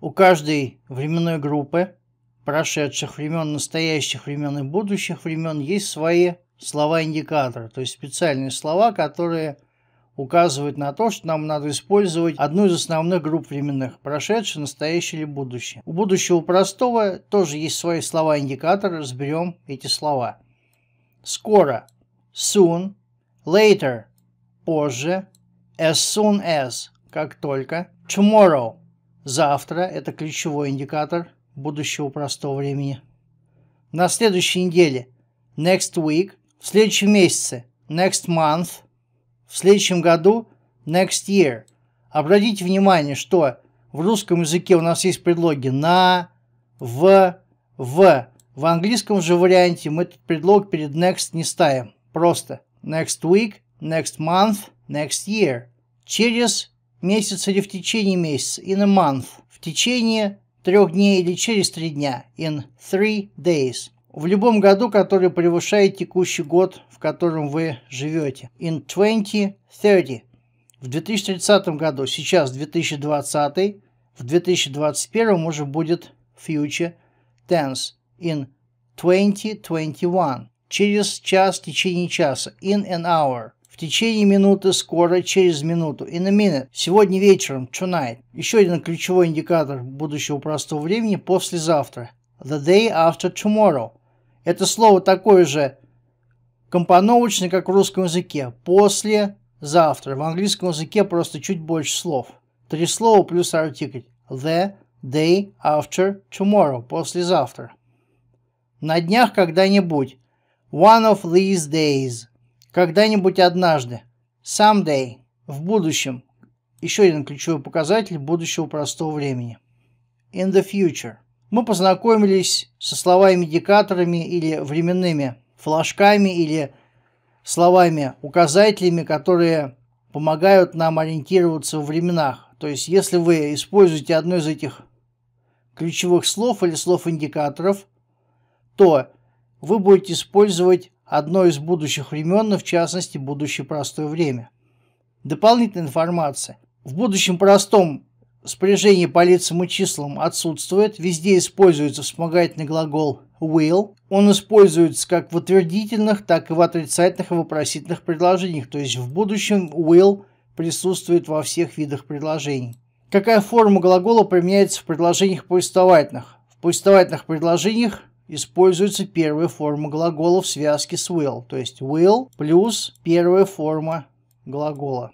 У каждой временной группы, прошедших времен, настоящих времен и будущих времен, есть свои слова-индикаторы, то есть специальные слова, которые указывают на то, что нам надо использовать одну из основных групп временных – прошедшее, настоящее или будущее. У будущего простого тоже есть свои слова-индикаторы, разберем эти слова. Скоро – soon, later – позже, as soon as – как только, tomorrow – Завтра – это ключевой индикатор будущего простого времени. На следующей неделе – next week, в следующем месяце – next month, в следующем году – next year. Обратите внимание, что в русском языке у нас есть предлоги «на», «в», «в». В английском же варианте мы этот предлог перед next не ставим. Просто next week, next month, next year. Через месяц или в течение месяца, in a month, в течение трех дней или через три дня, in three days, в любом году, который превышает текущий год, в котором вы живете, in 2030, в 2030 году, сейчас 2020, в 2021 уже будет future tense, in 2021, через час, в течение часа, in an hour, в течение минуты, скоро, через минуту, и на minute, сегодня вечером, tonight. Еще один ключевой индикатор будущего простого времени – послезавтра, the day after tomorrow. Это слово такое же компоновочное, как в русском языке, После завтра. В английском языке просто чуть больше слов. Три слова плюс артикль the day after tomorrow, послезавтра. На днях когда-нибудь. One of these days – когда-нибудь однажды. Someday. В будущем. Еще один ключевой показатель будущего простого времени. In the future. Мы познакомились со словами-индикаторами или временными флажками или словами-указателями, которые помогают нам ориентироваться в временах. То есть, если вы используете одно из этих ключевых слов или слов-индикаторов, то вы будете использовать одно из будущих времен, в частности, будущее простое время. Дополнительная информация. В будущем простом спряжение по лицам и числам отсутствует, везде используется вспомогательный глагол will. Он используется как в утвердительных, так и в отрицательных и вопросительных предложениях, то есть в будущем will присутствует во всех видах предложений. Какая форма глагола применяется в предложениях повествовательных? В повествовательных предложениях используется первая форма глагола в связке с will, то есть will плюс первая форма глагола.